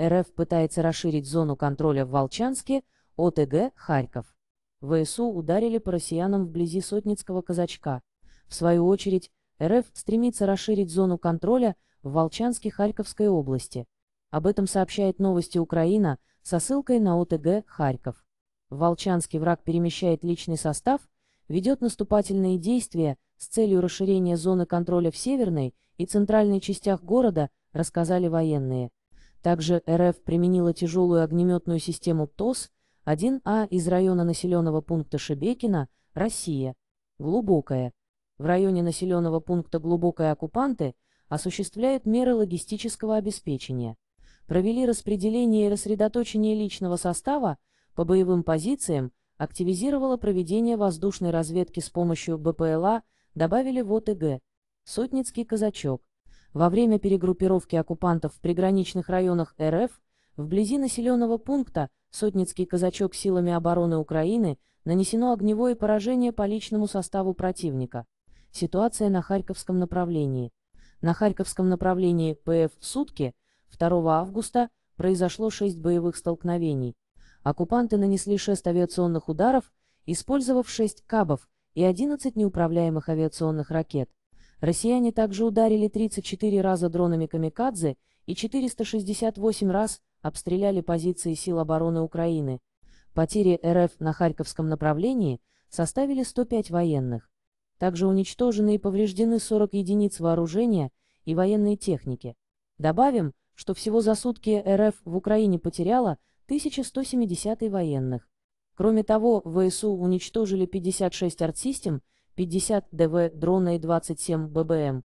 РФ пытается расширить зону контроля в Волчанске, ОТГ, Харьков. ВСУ ударили по россиянам вблизи Сотницкого казачка. В свою очередь, РФ стремится расширить зону контроля в Волчанске Харьковской области. Об этом сообщает новости Украина со ссылкой на ОТГ «Харьков». Волчанский враг перемещает личный состав, ведет наступательные действия с целью расширения зоны контроля в северной и центральной частях города, рассказали военные. Также РФ применила тяжелую огнеметную систему ТОС-1А из района населенного пункта Шебекина, Россия, Глубокая. В районе населенного пункта Глубокая оккупанты осуществляют меры логистического обеспечения. Провели распределение и рассредоточение личного состава по боевым позициям, активизировала проведение воздушной разведки с помощью БПЛА, добавили в ОТГ. Сотницкий казачок во время перегруппировки оккупантов в приграничных районах РФ, вблизи населенного пункта сотницкий казачок силами обороны Украины нанесено огневое поражение по личному составу противника. Ситуация на Харьковском направлении. На Харьковском направлении ПФ «Сутки» 2 августа произошло 6 боевых столкновений. Оккупанты нанесли 6 авиационных ударов, использовав 6 кабов и 11 неуправляемых авиационных ракет. Россияне также ударили 34 раза дронами «Камикадзе» и 468 раз обстреляли позиции сил обороны Украины. Потери РФ на Харьковском направлении составили 105 военных. Также уничтожены и повреждены 40 единиц вооружения и военной техники. Добавим, что всего за сутки РФ в Украине потеряла 1170 военных. Кроме того, ВСУ уничтожили 56 артсистем 50 ДВ дрона и 27 ББМ.